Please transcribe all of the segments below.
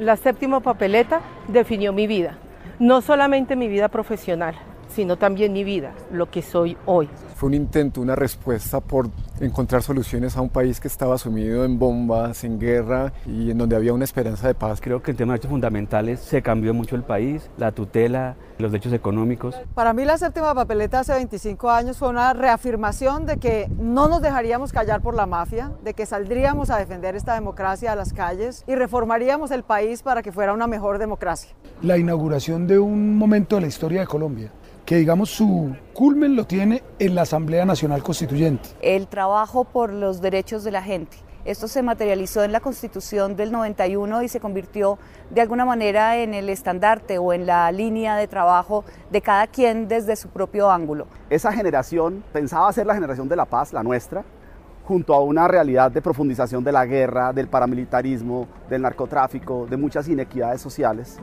la séptima papeleta definió mi vida, no solamente mi vida profesional, sino también mi vida, lo que soy hoy. Fue un intento, una respuesta por encontrar soluciones a un país que estaba sumido en bombas, en guerra y en donde había una esperanza de paz. Creo que en temas de derechos fundamentales se cambió mucho el país, la tutela, los derechos económicos. Para mí la séptima papeleta hace 25 años fue una reafirmación de que no nos dejaríamos callar por la mafia, de que saldríamos a defender esta democracia a las calles y reformaríamos el país para que fuera una mejor democracia. La inauguración de un momento de la historia de Colombia que digamos su culmen lo tiene en la Asamblea Nacional Constituyente. El trabajo por los derechos de la gente. Esto se materializó en la Constitución del 91 y se convirtió de alguna manera en el estandarte o en la línea de trabajo de cada quien desde su propio ángulo. Esa generación pensaba ser la generación de la paz, la nuestra, junto a una realidad de profundización de la guerra, del paramilitarismo, del narcotráfico, de muchas inequidades sociales.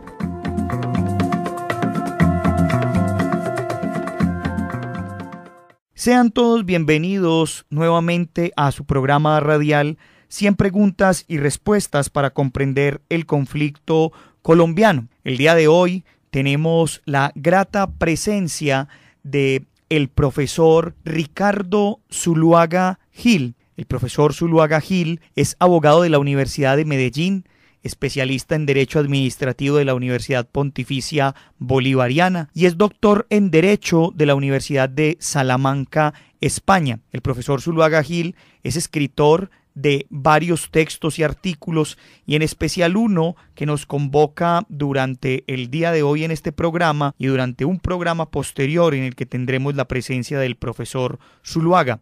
Sean todos bienvenidos nuevamente a su programa radial 100 preguntas y respuestas para comprender el conflicto colombiano. El día de hoy tenemos la grata presencia de el profesor Ricardo Zuluaga Gil. El profesor Zuluaga Gil es abogado de la Universidad de Medellín, especialista en Derecho Administrativo de la Universidad Pontificia Bolivariana y es doctor en Derecho de la Universidad de Salamanca, España. El profesor Zuluaga Gil es escritor de varios textos y artículos y en especial uno que nos convoca durante el día de hoy en este programa y durante un programa posterior en el que tendremos la presencia del profesor Zuluaga.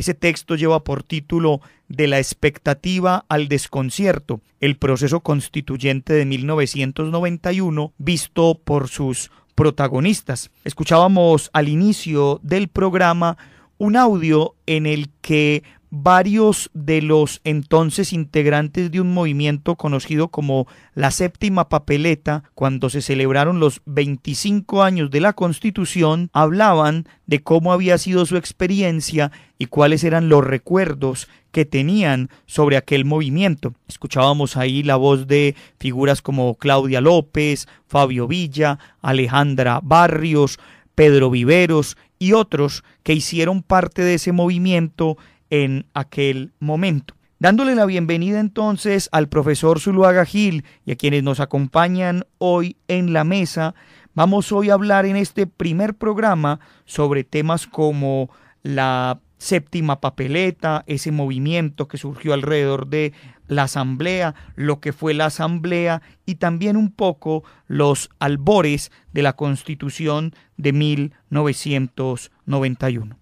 Ese texto lleva por título De la expectativa al desconcierto, el proceso constituyente de 1991 visto por sus protagonistas. Escuchábamos al inicio del programa un audio en el que varios de los entonces integrantes de un movimiento conocido como la séptima papeleta, cuando se celebraron los 25 años de la Constitución, hablaban de cómo había sido su experiencia y cuáles eran los recuerdos que tenían sobre aquel movimiento. Escuchábamos ahí la voz de figuras como Claudia López, Fabio Villa, Alejandra Barrios, Pedro Viveros y otros que hicieron parte de ese movimiento en aquel momento. Dándole la bienvenida entonces al profesor Zuluaga Gil y a quienes nos acompañan hoy en la mesa, vamos hoy a hablar en este primer programa sobre temas como la séptima papeleta, ese movimiento que surgió alrededor de la asamblea, lo que fue la asamblea y también un poco los albores de la constitución de 1991.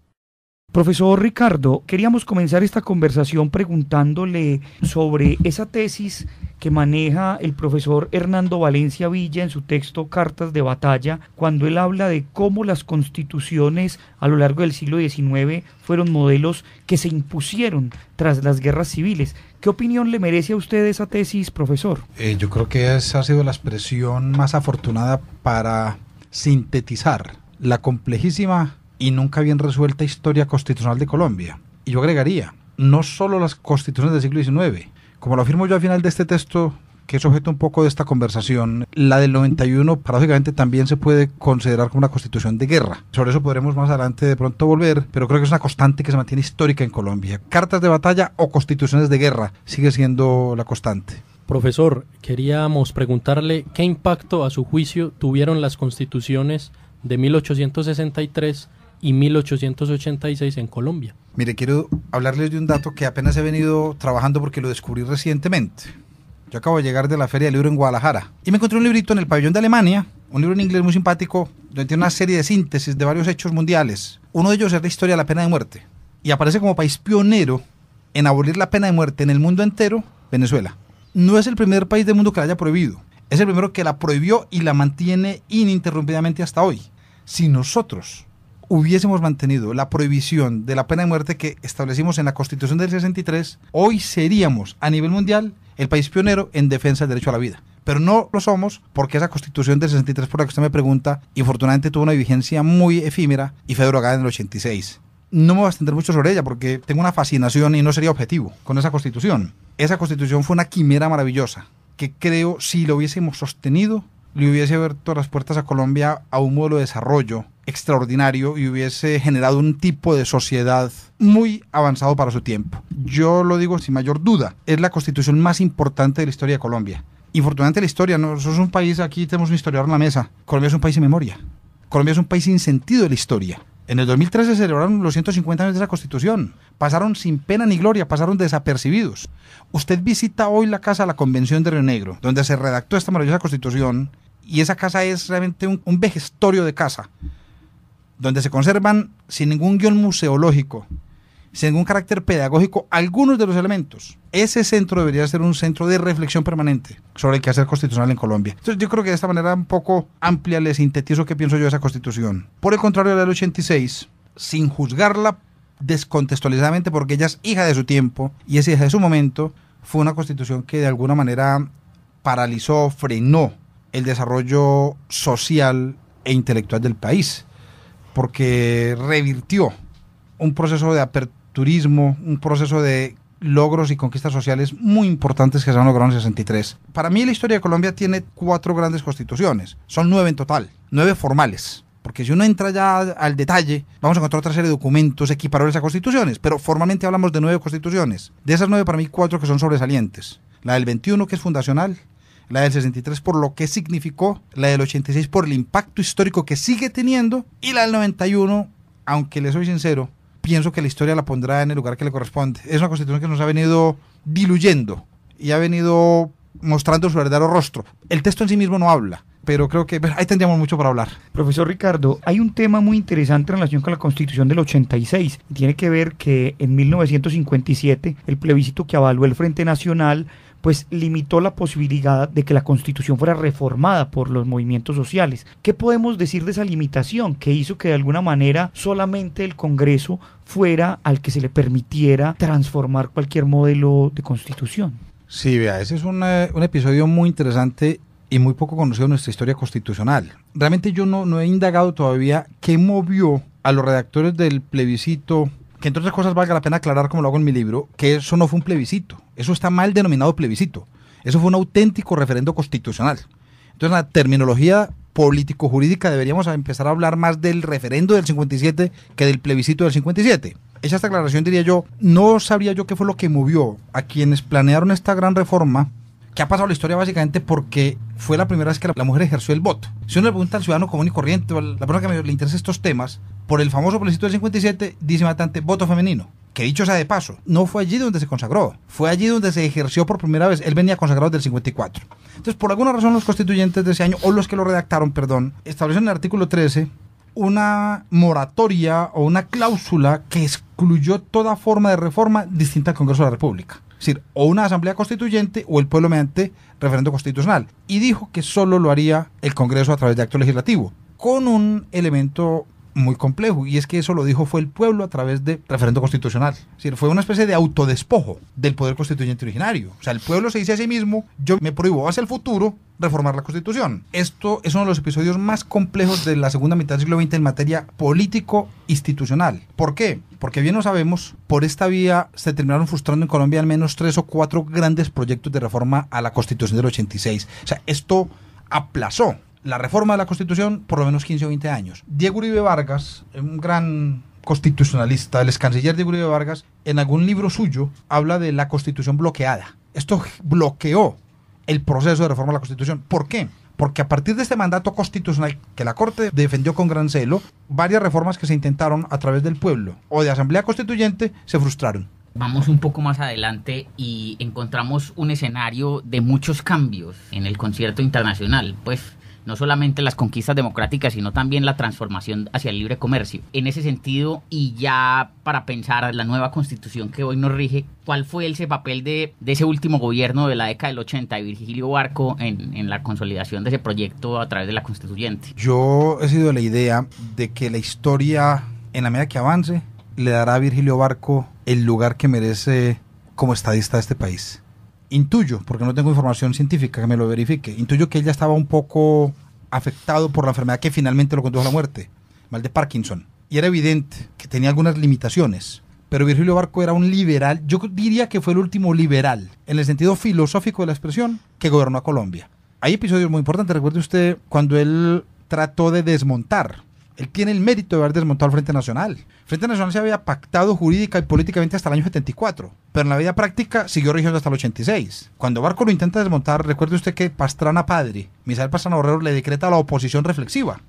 Profesor Ricardo, queríamos comenzar esta conversación preguntándole sobre esa tesis que maneja el profesor Hernando Valencia Villa en su texto Cartas de Batalla, cuando él habla de cómo las constituciones a lo largo del siglo XIX fueron modelos que se impusieron tras las guerras civiles. ¿Qué opinión le merece a usted esa tesis, profesor? Eh, yo creo que esa ha sido la expresión más afortunada para sintetizar la complejísima y nunca bien resuelta historia constitucional de Colombia. Y yo agregaría, no solo las constituciones del siglo XIX, como lo afirmo yo al final de este texto, que es objeto un poco de esta conversación, la del 91 paradójicamente también se puede considerar como una constitución de guerra. Sobre eso podremos más adelante de pronto volver, pero creo que es una constante que se mantiene histórica en Colombia. Cartas de batalla o constituciones de guerra sigue siendo la constante. Profesor, queríamos preguntarle qué impacto a su juicio tuvieron las constituciones de 1863 y 1886 en Colombia. Mire, quiero hablarles de un dato que apenas he venido trabajando porque lo descubrí recientemente. Yo acabo de llegar de la Feria del Libro en Guadalajara y me encontré un librito en el pabellón de Alemania, un libro en inglés muy simpático, donde tiene una serie de síntesis de varios hechos mundiales. Uno de ellos es la historia de la pena de muerte y aparece como país pionero en abolir la pena de muerte en el mundo entero, Venezuela. No es el primer país del mundo que la haya prohibido, es el primero que la prohibió y la mantiene ininterrumpidamente hasta hoy. Si nosotros hubiésemos mantenido la prohibición de la pena de muerte que establecimos en la Constitución del 63, hoy seríamos a nivel mundial el país pionero en defensa del derecho a la vida. Pero no lo somos porque esa constitución del 63 por la que usted me pregunta, infortunadamente tuvo una vigencia muy efímera y fue derogada en el 86. No me voy a extender mucho sobre ella porque tengo una fascinación y no sería objetivo con esa constitución. Esa constitución fue una quimera maravillosa que creo si lo hubiésemos sostenido le hubiese abierto las puertas a Colombia a un modelo de desarrollo extraordinario y hubiese generado un tipo de sociedad muy avanzado para su tiempo. Yo lo digo sin mayor duda, es la constitución más importante de la historia de Colombia. Infortunadamente la historia, nosotros somos un país, aquí tenemos un historiador en la mesa, Colombia es un país sin memoria, Colombia es un país sin sentido de la historia. En el 2013 se celebraron los 150 años de la Constitución. Pasaron sin pena ni gloria, pasaron desapercibidos. Usted visita hoy la casa de la Convención de Río Negro, donde se redactó esta maravillosa Constitución, y esa casa es realmente un, un vejestorio de casa donde se conservan sin ningún guión museológico, sin ningún carácter pedagógico, algunos de los elementos. Ese centro debería ser un centro de reflexión permanente sobre el quehacer constitucional en Colombia. Entonces yo creo que de esta manera un poco amplia le sintetizo qué pienso yo de esa constitución. Por el contrario, la del 86, sin juzgarla descontextualizadamente porque ella es hija de su tiempo y es hija de su momento, fue una constitución que de alguna manera paralizó, frenó el desarrollo social e intelectual del país porque revirtió un proceso de aperturismo, un proceso de logros y conquistas sociales muy importantes que se han logrado en el 63. Para mí la historia de Colombia tiene cuatro grandes constituciones, son nueve en total, nueve formales. Porque si uno entra ya al detalle, vamos a encontrar otra serie de documentos equiparables a constituciones, pero formalmente hablamos de nueve constituciones. De esas nueve, para mí, cuatro que son sobresalientes. La del 21, que es fundacional, la del 63 por lo que significó, la del 86 por el impacto histórico que sigue teniendo y la del 91, aunque le soy sincero, pienso que la historia la pondrá en el lugar que le corresponde. Es una constitución que nos ha venido diluyendo y ha venido mostrando su verdadero rostro. El texto en sí mismo no habla, pero creo que ahí tendríamos mucho para hablar. Profesor Ricardo, hay un tema muy interesante en relación con la Constitución del 86. Tiene que ver que en 1957 el plebiscito que avaló el Frente Nacional pues limitó la posibilidad de que la constitución fuera reformada por los movimientos sociales. ¿Qué podemos decir de esa limitación que hizo que de alguna manera solamente el Congreso fuera al que se le permitiera transformar cualquier modelo de constitución? Sí, vea, ese es un episodio muy interesante y muy poco conocido en nuestra historia constitucional. Realmente yo no, no he indagado todavía qué movió a los redactores del plebiscito que entre otras cosas valga la pena aclarar, como lo hago en mi libro, que eso no fue un plebiscito. Eso está mal denominado plebiscito. Eso fue un auténtico referendo constitucional. Entonces, la terminología político-jurídica deberíamos empezar a hablar más del referendo del 57 que del plebiscito del 57. Hecha esta aclaración, diría yo, no sabría yo qué fue lo que movió a quienes planearon esta gran reforma que ha pasado la historia básicamente porque fue la primera vez que la mujer ejerció el voto. Si uno le pregunta al ciudadano común y corriente, la persona que le interesa estos temas, por el famoso plebiscito del 57, dice Matante, voto femenino. Que dicho sea de paso, no fue allí donde se consagró, fue allí donde se ejerció por primera vez. Él venía consagrado del 54. Entonces, por alguna razón, los constituyentes de ese año, o los que lo redactaron, perdón, establecieron en el artículo 13 una moratoria o una cláusula que excluyó toda forma de reforma distinta al Congreso de la República. Es decir, o una asamblea constituyente o el pueblo mediante referendo constitucional. Y dijo que solo lo haría el Congreso a través de acto legislativo, con un elemento muy complejo. Y es que eso lo dijo fue el pueblo a través de referendo constitucional. Es fue una especie de autodespojo del poder constituyente originario. O sea, el pueblo se dice a sí mismo, yo me prohíbo hacia el futuro reformar la Constitución. Esto es uno de los episodios más complejos de la segunda mitad del siglo XX en materia político-institucional. ¿Por qué? Porque bien lo sabemos, por esta vía se terminaron frustrando en Colombia al menos tres o cuatro grandes proyectos de reforma a la Constitución del 86. O sea, esto aplazó la reforma de la Constitución por lo menos 15 o 20 años. Diego Uribe Vargas, un gran constitucionalista, el ex canciller Diego Uribe Vargas, en algún libro suyo habla de la Constitución bloqueada. Esto bloqueó el proceso de reforma de la Constitución. ¿Por qué? Porque a partir de este mandato constitucional que la Corte defendió con gran celo, varias reformas que se intentaron a través del pueblo o de asamblea constituyente se frustraron vamos un poco más adelante y encontramos un escenario de muchos cambios en el concierto internacional. Pues no solamente las conquistas democráticas, sino también la transformación hacia el libre comercio. En ese sentido, y ya para pensar la nueva constitución que hoy nos rige, ¿cuál fue ese papel de, ese último gobierno de la década del 80 de Virgilio Barco en, en la consolidación de ese proyecto a través de la constituyente? Yo he sido la idea de que la historia, en la medida que avance, le dará a Virgilio Barco el lugar que merece como estadista de este país intuyo, porque no tengo información científica que me lo verifique, intuyo que él ya estaba un poco afectado por la enfermedad que finalmente lo condujo a la muerte, mal de Parkinson. Y era evidente que tenía algunas limitaciones. Pero Virgilio Barco era un liberal, yo diría que fue el último liberal, en el sentido filosófico de la expresión, que gobernó a Colombia. Hay episodios muy importantes, recuerde usted cuando él trató de desmontar él tiene el mérito de haber desmontado el Frente Nacional. Frente Nacional se había pactado jurídica y políticamente hasta el año 74, pero en la vida práctica siguió rigiendo hasta el 86. Cuando Barco lo intenta desmontar, recuerde usted que Pastrana Padre, Misael Pastrana Borrero, le decreta la oposición reflexiva.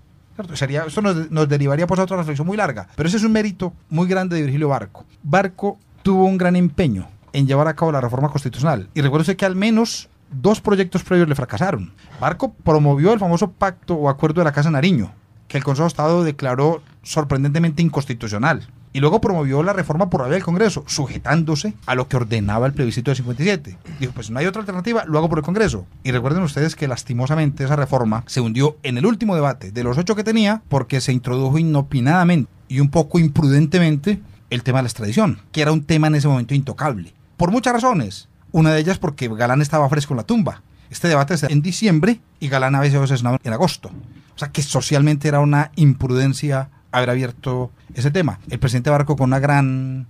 Sería, esto nos, derivaría pues, a otra reflexión muy larga, pero ese es un mérito muy grande de Virgilio Barco. Barco tuvo un gran empeño en llevar a cabo la reforma constitucional. Y recuerde usted que al menos dos proyectos previos le fracasaron. Barco promovió el famoso pacto o acuerdo de la Casa Nariño, que el Consejo de Estado declaró sorprendentemente inconstitucional. Y luego promovió la reforma por la vía del Congreso, sujetándose a lo que ordenaba el plebiscito del 57. Dijo, pues no hay otra alternativa, lo hago por el Congreso. Y recuerden ustedes que lastimosamente esa reforma se hundió en el último debate de los ocho que tenía porque se introdujo inopinadamente y un poco imprudentemente el tema de la extradición, que era un tema en ese momento intocable. Por muchas razones. Una de ellas porque Galán estaba fresco en la tumba este debate es en diciembre y Galán había sido en agosto. O sea que socialmente era una imprudencia haber abierto ese tema. El presidente Barco con una gran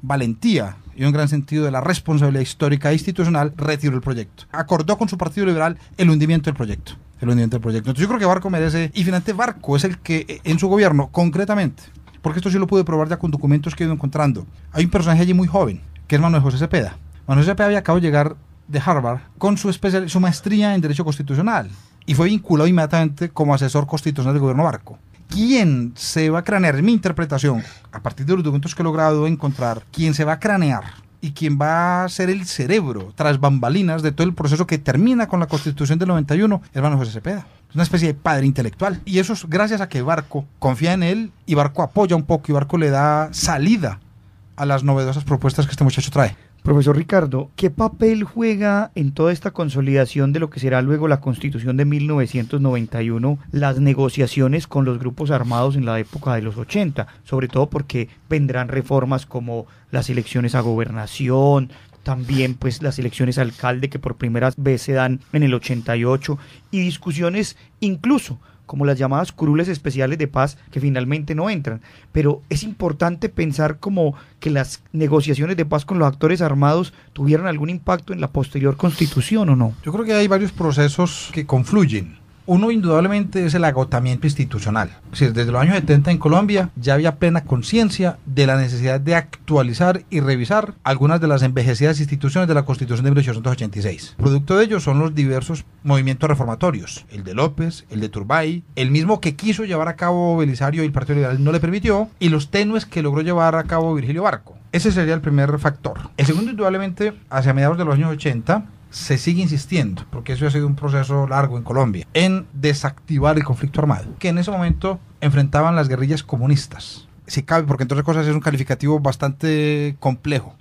valentía y un gran sentido de la responsabilidad histórica e institucional retiró el proyecto. Acordó con su Partido Liberal el hundimiento del proyecto. El hundimiento del proyecto. Entonces yo creo que Barco merece, y finalmente Barco es el que eh, en su gobierno, concretamente, porque esto sí lo pude probar ya con documentos que he ido encontrando, hay un personaje allí muy joven, que es Manuel José Cepeda. Manuel Cepeda había acabado de llegar de Harvard con su, especial, su maestría en Derecho Constitucional y fue vinculado inmediatamente como asesor constitucional del gobierno Barco. ¿Quién se va a cranear? Mi interpretación, a partir de los documentos que he logrado encontrar, ¿quién se va a cranear y quién va a ser el cerebro tras bambalinas de todo el proceso que termina con la Constitución del 91, hermano José Cepeda. Es una especie de padre intelectual. Y eso es gracias a que Barco confía en él y Barco apoya un poco y Barco le da salida a las novedosas propuestas que este muchacho trae. Profesor Ricardo, ¿qué papel juega en toda esta consolidación de lo que será luego la Constitución de 1991 las negociaciones con los grupos armados en la época de los 80? Sobre todo porque vendrán reformas como las elecciones a gobernación, también pues las elecciones alcalde que por primera vez se dan en el 88 y discusiones incluso como las llamadas curules especiales de paz que finalmente no entran. Pero es importante pensar como que las negociaciones de paz con los actores armados tuvieron algún impacto en la posterior constitución o no. Yo creo que hay varios procesos que confluyen. Uno indudablemente es el agotamiento institucional. desde los años 70 en Colombia ya había plena conciencia de la necesidad de actualizar y revisar algunas de las envejecidas instituciones de la Constitución de 1886. Producto de ello son los diversos movimientos reformatorios, el de López, el de Turbay, el mismo que quiso llevar a cabo Belisario y el Partido Liberal no le permitió, y los tenues que logró llevar a cabo Virgilio Barco. Ese sería el primer factor. El segundo, indudablemente, hacia mediados de los años 80, se sigue insistiendo, porque eso ha sido un proceso largo en Colombia, en desactivar el conflicto armado, que en ese momento enfrentaban las guerrillas comunistas. Si cabe, porque entonces cosas es un calificativo bastante complejo,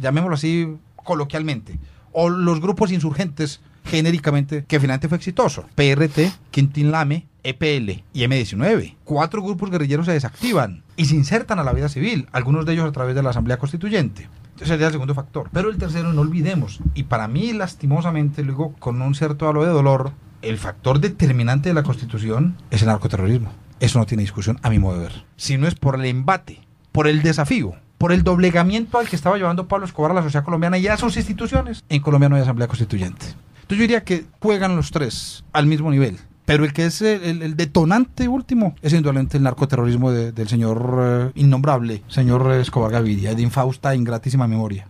llamémoslo así coloquialmente, o los grupos insurgentes genéricamente, que finalmente fue exitoso. PRT, Quintín Lame, EPL y M19. Cuatro grupos guerrilleros se desactivan y se insertan a la vida civil, algunos de ellos a través de la Asamblea Constituyente sería el segundo factor. Pero el tercero, no olvidemos, y para mí lastimosamente, luego con un cierto halo de dolor, el factor determinante de la constitución es el narcoterrorismo. Eso no tiene discusión a mi modo de ver. Si no es por el embate, por el desafío, por el doblegamiento al que estaba llevando Pablo Escobar a la sociedad colombiana y a sus instituciones, en Colombia no hay asamblea constituyente. Entonces yo diría que juegan los tres al mismo nivel. Pero el que es el, detonante último es indudablemente el narcoterrorismo del señor eh, innombrable, señor Escobar Gaviria, de infausta, ingratísima memoria.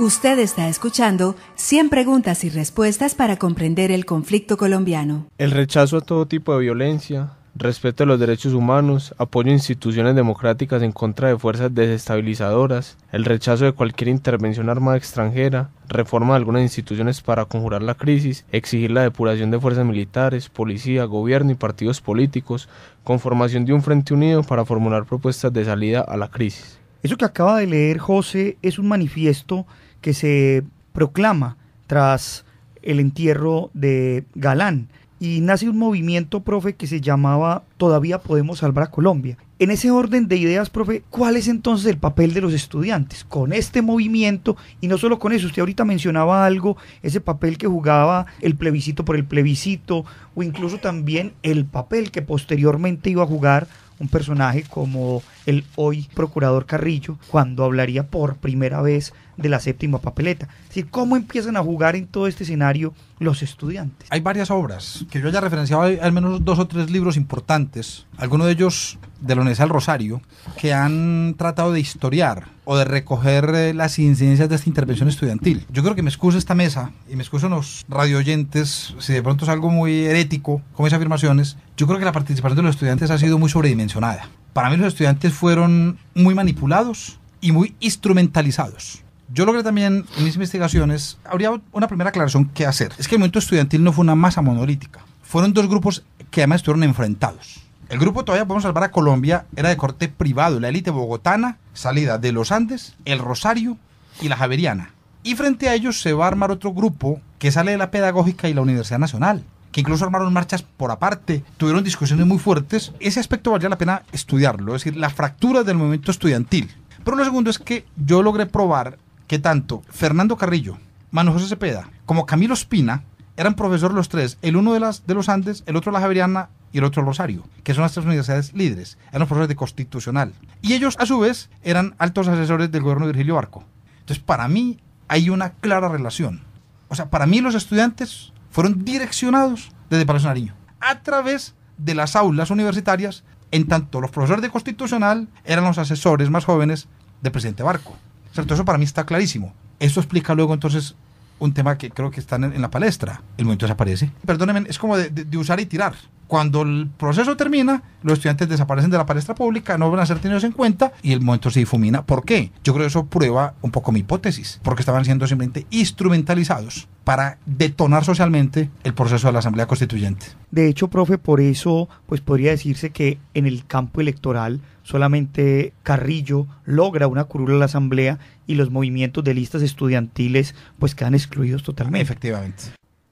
Usted está escuchando 100 preguntas y respuestas para comprender el conflicto colombiano. El rechazo a todo tipo de violencia, respeto a los derechos humanos, apoyo a instituciones democráticas en contra de fuerzas desestabilizadoras, el rechazo de cualquier intervención armada extranjera, reforma de algunas instituciones para conjurar la crisis, exigir la depuración de fuerzas militares, policía, gobierno y partidos políticos, conformación de un frente unido para formular propuestas de salida a la crisis. Eso que acaba de leer José es un manifiesto que se proclama tras el entierro de Galán y nace un movimiento, profe, que se llamaba Todavía podemos salvar a Colombia. En ese orden de ideas, profe, ¿cuál es entonces el papel de los estudiantes con este movimiento? Y no solo con eso, usted ahorita mencionaba algo, ese papel que jugaba el plebiscito por el plebiscito, o incluso también el papel que posteriormente iba a jugar un personaje como el hoy procurador Carrillo cuando hablaría por primera vez de la séptima papeleta. si ¿cómo empiezan a jugar en todo este escenario los estudiantes? Hay varias obras que yo haya referenciado, al menos dos o tres libros importantes, algunos de ellos de la Universidad del Rosario, que han tratado de historiar o de recoger eh, las incidencias de esta intervención estudiantil. Yo creo que me excuso esta mesa y me excuso los radioyentes si de pronto es algo muy herético con esas afirmaciones. Yo creo que la participación de los estudiantes ha sido muy sobredimensionada para mí los estudiantes fueron muy manipulados y muy instrumentalizados. Yo logré también en mis investigaciones, habría una primera aclaración que hacer. Es que el movimiento estudiantil no fue una masa monolítica. Fueron dos grupos que además estuvieron enfrentados. El grupo Todavía Podemos Salvar a Colombia era de corte privado, la élite bogotana, salida de los Andes, el Rosario y la Javeriana. Y frente a ellos se va a armar otro grupo que sale de la Pedagógica y la Universidad Nacional que incluso armaron marchas por aparte, tuvieron discusiones muy fuertes. Ese aspecto valía la pena estudiarlo, es decir, la fractura del movimiento estudiantil. Pero lo segundo es que yo logré probar que tanto Fernando Carrillo, Manuel José Cepeda, como Camilo Espina, eran profesores los tres, el uno de, las, de los Andes, el otro de la Javeriana y el otro Rosario, que son las tres universidades líderes, eran profesores de constitucional. Y ellos, a su vez, eran altos asesores del gobierno de Virgilio Barco. Entonces, para mí hay una clara relación. O sea, para mí los estudiantes fueron direccionados desde Palacio Nariño a través de las aulas universitarias, en tanto los profesores de constitucional eran los asesores más jóvenes del presidente Barco. ¿Cierto? Eso para mí está clarísimo. Eso explica luego entonces un tema que creo que está en, la palestra. El momento desaparece. Perdónenme, es como de, usar y tirar. Cuando el proceso termina, los estudiantes desaparecen de la palestra pública, no van a ser tenidos en cuenta y el momento se difumina. ¿Por qué? Yo creo que eso prueba un poco mi hipótesis, porque estaban siendo simplemente instrumentalizados para detonar socialmente el proceso de la Asamblea Constituyente. De hecho, profe, por eso pues podría decirse que en el campo electoral solamente Carrillo logra una curula a la Asamblea y los movimientos de listas estudiantiles pues quedan excluidos totalmente. Efectivamente.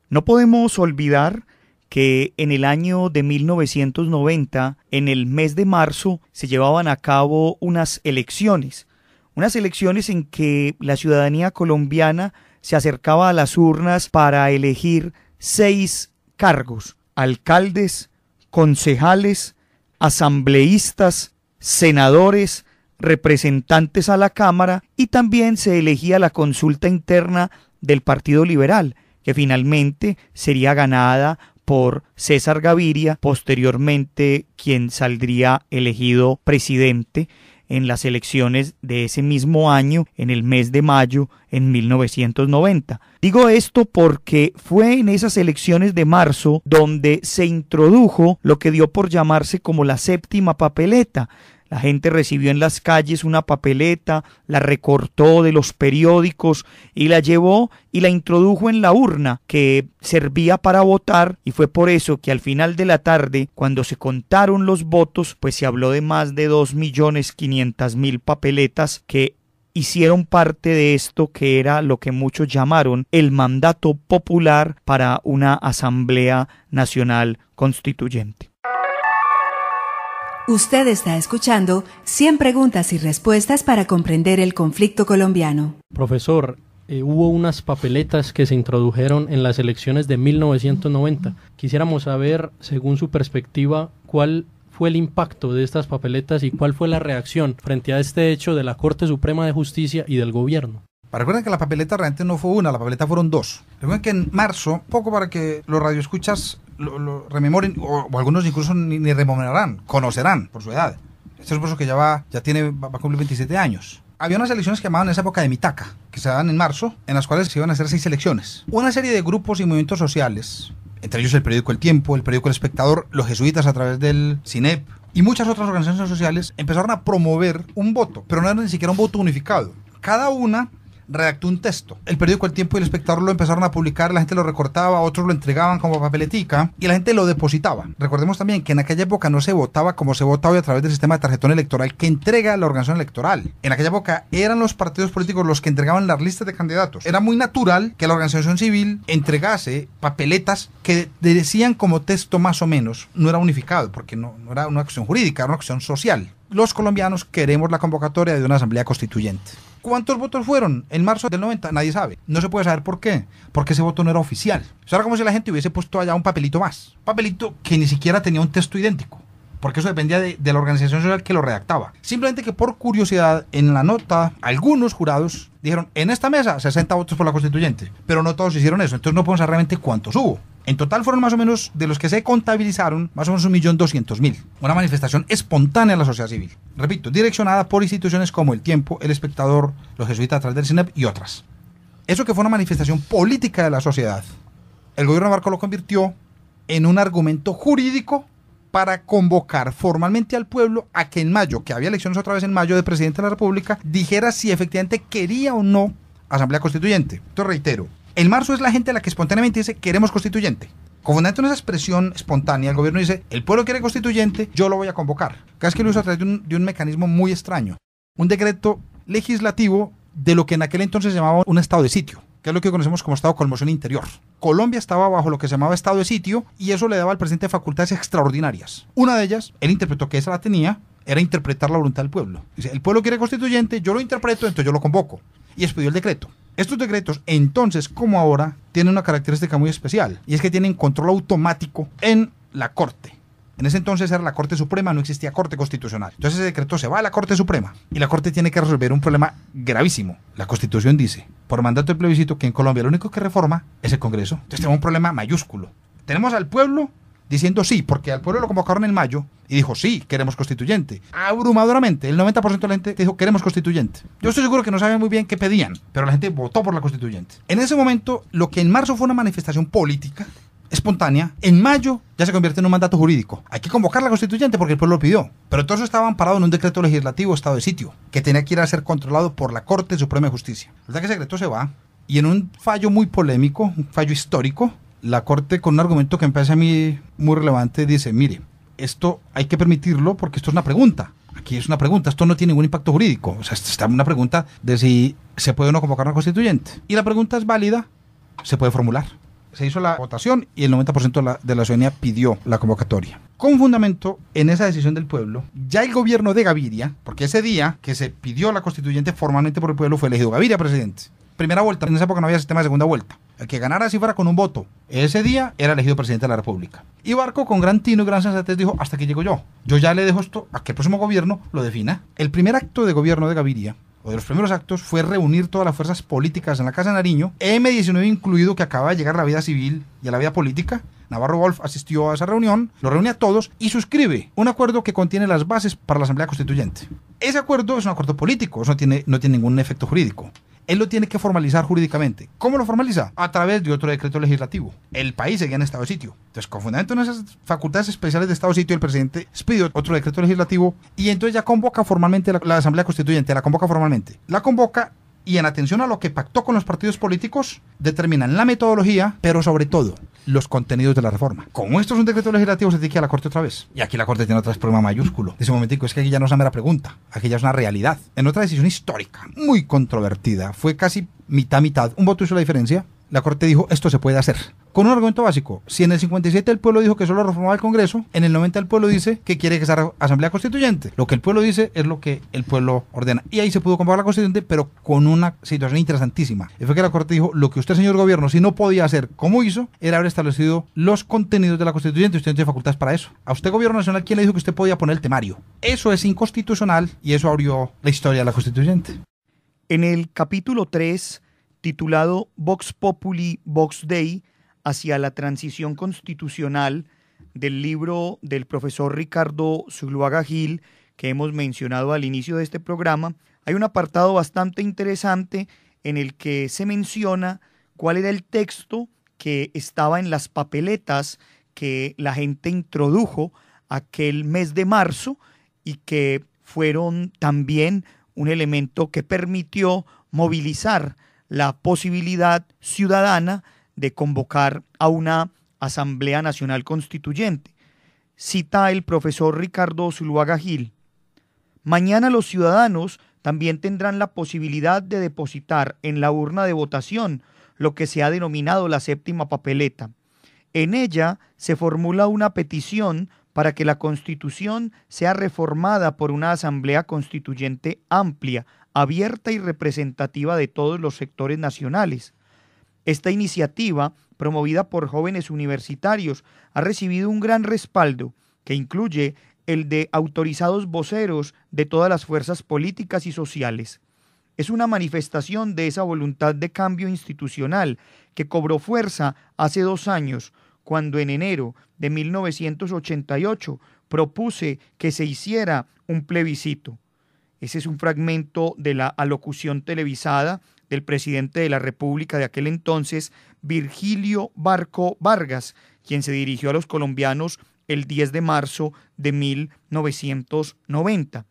No podemos olvidar que en el año de 1990, en el mes de marzo, se llevaban a cabo unas elecciones, unas elecciones en que la ciudadanía colombiana se acercaba a las urnas para elegir seis cargos, alcaldes, concejales, asambleístas, senadores, representantes a la Cámara y también se elegía la consulta interna del Partido Liberal, que finalmente sería ganada por César Gaviria, posteriormente quien saldría elegido presidente en las elecciones de ese mismo año, en el mes de mayo en 1990. Digo esto porque fue en esas elecciones de marzo donde se introdujo lo que dio por llamarse como la séptima papeleta, la gente recibió en las calles una papeleta, la recortó de los periódicos y la llevó y la introdujo en la urna que servía para votar y fue por eso que al final de la tarde, cuando se contaron los votos, pues se habló de más de 2.500.000 papeletas que hicieron parte de esto que era lo que muchos llamaron el mandato popular para una Asamblea Nacional Constituyente. Usted está escuchando 100 preguntas y respuestas para comprender el conflicto colombiano. Profesor, eh, hubo unas papeletas que se introdujeron en las elecciones de 1990. Quisiéramos saber, según su perspectiva, cuál fue el impacto de estas papeletas y cuál fue la reacción frente a este hecho de la Corte Suprema de Justicia y del gobierno. Recuerden que la papeleta realmente no fue una, la papeleta fueron dos. Recuerden que en marzo, poco para que los radioescuchas lo, rememoren, o, algunos incluso ni, rememorarán, conocerán por su edad. Este es un proceso que ya, va, ya tiene, va a cumplir 27 años había unas elecciones que llamaban en esa época de Mitaca, que se daban en marzo, en las cuales se iban a hacer seis elecciones. Una serie de grupos y movimientos sociales, entre ellos el periódico El Tiempo, el periódico El Espectador, los jesuitas a través del CINEP y muchas otras organizaciones sociales, empezaron a promover un voto, pero no era ni siquiera un voto unificado. Cada una redactó un texto. El periódico El Tiempo y El Espectador lo empezaron a publicar, la gente lo recortaba, otros lo entregaban como papeletica y la gente lo depositaba. Recordemos también que en aquella época no se votaba como se votaba hoy a través del sistema de tarjetón electoral que entrega la organización electoral. En aquella época eran los partidos políticos los que entregaban las listas de candidatos. Era muy natural que la organización civil entregase papeletas que decían como texto más o menos, no era unificado, porque no, era una acción jurídica, era una acción social. Los colombianos queremos la convocatoria de una asamblea constituyente. ¿Cuántos votos fueron en marzo del 90? Nadie sabe. No se puede saber por qué. Porque ese voto no era oficial. O era como si la gente hubiese puesto allá un papelito más. Papelito que ni siquiera tenía un texto idéntico porque eso dependía de, la organización social que lo redactaba. Simplemente que por curiosidad, en la nota, algunos jurados dijeron, en esta mesa 60 votos por la constituyente, pero no todos hicieron eso, entonces no podemos saber realmente cuántos hubo. En total fueron más o menos, de los que se contabilizaron, más o menos un millón mil. Una manifestación espontánea de la sociedad civil. Repito, direccionada por instituciones como El Tiempo, El Espectador, los jesuitas través del CINEP y otras. Eso que fue una manifestación política de la sociedad, el gobierno Marco lo convirtió en un argumento jurídico para convocar formalmente al pueblo a que en mayo, que había elecciones otra vez en mayo de presidente de la República, dijera si efectivamente quería o no Asamblea Constituyente. Esto reitero, el marzo es la gente la que espontáneamente dice queremos constituyente. Como una expresión espontánea, el gobierno dice, el pueblo quiere constituyente, yo lo voy a convocar. Casi que lo usa a través de un, de un mecanismo muy extraño. Un decreto legislativo de lo que en aquel entonces se llamaba un estado de sitio que es lo que conocemos como estado de interior. Colombia estaba bajo lo que se llamaba estado de sitio y eso le daba al presidente facultades extraordinarias. Una de ellas, él interpretó que esa la tenía, era interpretar la voluntad del pueblo. Dice, el pueblo quiere constituyente, yo lo interpreto, entonces yo lo convoco. Y expidió el decreto. Estos decretos, entonces como ahora, tienen una característica muy especial y es que tienen control automático en la corte. En ese entonces era la Corte Suprema, no existía Corte Constitucional. Entonces ese decreto se va a la Corte Suprema y la Corte tiene que resolver un problema gravísimo. La Constitución dice, por mandato de plebiscito, que en Colombia lo único que reforma es el Congreso. Entonces tenemos un problema mayúsculo. Tenemos al pueblo diciendo sí, porque al pueblo lo convocaron en mayo y dijo sí, queremos constituyente. Abrumadoramente, el 90% de la gente dijo queremos constituyente. Yo estoy seguro que no saben muy bien qué pedían, pero la gente votó por la constituyente. En ese momento, lo que en marzo fue una manifestación política, espontánea, en mayo ya se convierte en un mandato jurídico. Hay que convocar la constituyente porque el pueblo lo pidió. Pero todo eso estaba amparado en un decreto legislativo estado de sitio, que tenía que ir a ser controlado por la Corte Suprema de Justicia. Resulta que secreto decreto se va, y en un fallo muy polémico, un fallo histórico, la Corte con un argumento que me parece a mí muy relevante dice, mire, esto hay que permitirlo porque esto es una pregunta. Aquí es una pregunta, esto no tiene ningún impacto jurídico. O sea, está una pregunta de si se puede o no convocar a una constituyente. Y la pregunta es válida, se puede formular se hizo la votación y el 90% de la, de ciudadanía pidió la convocatoria. Con fundamento en esa decisión del pueblo, ya el gobierno de Gaviria, porque ese día que se pidió la constituyente formalmente por el pueblo fue elegido Gaviria presidente. Primera vuelta, en esa época no había sistema de segunda vuelta. El que ganara si fuera con un voto, ese día era elegido presidente de la República. Y Barco, con gran tino y gran sensatez, dijo, hasta que llego yo. Yo ya le dejo esto a que el próximo gobierno lo defina. El primer acto de gobierno de Gaviria uno de los primeros actos fue reunir todas las fuerzas políticas en la Casa Nariño, M19 incluido que acaba de llegar a la vida civil y a la vida política. Navarro Wolf asistió a esa reunión, lo reúne a todos y suscribe un acuerdo que contiene las bases para la Asamblea Constituyente. Ese acuerdo es un acuerdo político, no tiene, no tiene ningún efecto jurídico él lo tiene que formalizar jurídicamente. ¿Cómo lo formaliza? A través de otro decreto legislativo. El país seguía en estado de sitio. Entonces, con fundamento en esas facultades especiales de estado de sitio, el presidente expide otro decreto legislativo y entonces ya convoca formalmente la, la Asamblea Constituyente, la convoca formalmente. La convoca y en atención a lo que pactó con los partidos políticos, determinan la metodología, pero sobre todo los contenidos de la reforma. Como esto es un decreto legislativo, se dedica a la Corte otra vez. Y aquí la Corte tiene otra vez problema mayúsculo. Ese ese momentico, es que aquí ya no es una mera pregunta, aquí ya es una realidad. En otra decisión histórica, muy controvertida, fue casi mitad-mitad, un voto hizo la diferencia, la Corte dijo, esto se puede hacer con un argumento básico. Si en el 57 el pueblo dijo que solo reformaba el Congreso, en el 90 el pueblo dice que quiere que sea asamblea constituyente. Lo que el pueblo dice es lo que el pueblo ordena. Y ahí se pudo comprobar la constituyente, pero con una situación interesantísima. fue que la Corte dijo, lo que usted, señor gobierno, si no podía hacer como hizo, era haber establecido los contenidos de la constituyente. Usted no tiene facultades para eso. A usted, gobierno nacional, ¿quién le dijo que usted podía poner el temario? Eso es inconstitucional y eso abrió la historia de la constituyente. En el capítulo 3, titulado Vox Populi, Vox Dei, hacia la transición constitucional del libro del profesor Ricardo Zuluaga Gil, que hemos mencionado al inicio de este programa, hay un apartado bastante interesante en el que se menciona cuál era el texto que estaba en las papeletas que la gente introdujo aquel mes de marzo y que fueron también un elemento que permitió movilizar la posibilidad ciudadana de convocar a una Asamblea Nacional Constituyente. Cita el profesor Ricardo Zuluaga Gil. Mañana los ciudadanos también tendrán la posibilidad de depositar en la urna de votación lo que se ha denominado la séptima papeleta. En ella se formula una petición para que la Constitución sea reformada por una Asamblea Constituyente amplia, abierta y representativa de todos los sectores nacionales. Esta iniciativa, promovida por jóvenes universitarios, ha recibido un gran respaldo, que incluye el de autorizados voceros de todas las fuerzas políticas y sociales. Es una manifestación de esa voluntad de cambio institucional que cobró fuerza hace dos años, cuando en enero de 1988 propuse que se hiciera un plebiscito. Ese es un fragmento de la alocución televisada del presidente de la República de aquel entonces, Virgilio Barco Vargas, quien se dirigió a los colombianos el 10 de marzo de 1990.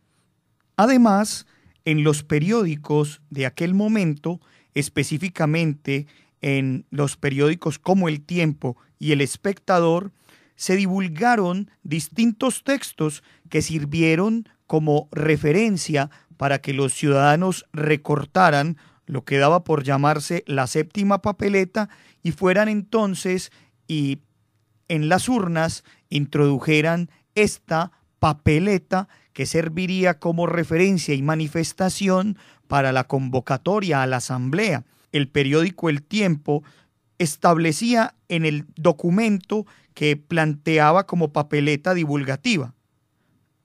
Además, en los periódicos de aquel momento, específicamente en los periódicos como El Tiempo y El Espectador, se divulgaron distintos textos que sirvieron como referencia para que los ciudadanos recortaran lo que daba por llamarse la séptima papeleta, y fueran entonces y en las urnas introdujeran esta papeleta que serviría como referencia y manifestación para la convocatoria a la asamblea. El periódico El Tiempo establecía en el documento que planteaba como papeleta divulgativa.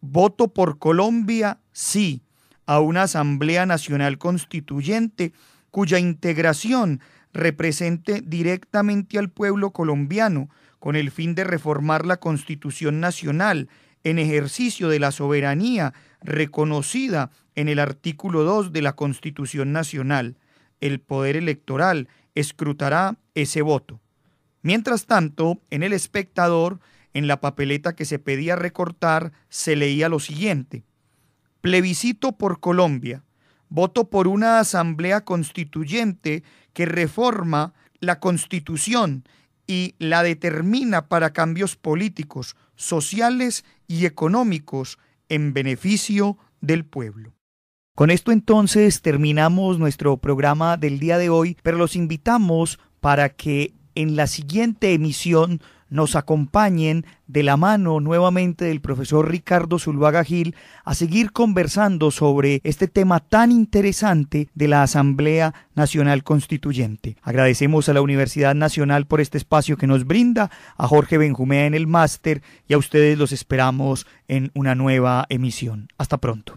Voto por Colombia, sí a una Asamblea Nacional Constituyente cuya integración represente directamente al pueblo colombiano con el fin de reformar la Constitución Nacional en ejercicio de la soberanía reconocida en el artículo 2 de la Constitución Nacional. El Poder Electoral escrutará ese voto. Mientras tanto, en el espectador, en la papeleta que se pedía recortar, se leía lo siguiente plebiscito por Colombia, voto por una asamblea constituyente que reforma la constitución y la determina para cambios políticos, sociales y económicos en beneficio del pueblo. Con esto entonces terminamos nuestro programa del día de hoy, pero los invitamos para que en la siguiente emisión nos acompañen de la mano nuevamente del profesor Ricardo Zuluaga Gil a seguir conversando sobre este tema tan interesante de la Asamblea Nacional Constituyente. Agradecemos a la Universidad Nacional por este espacio que nos brinda, a Jorge Benjumea en el máster y a ustedes los esperamos en una nueva emisión. Hasta pronto.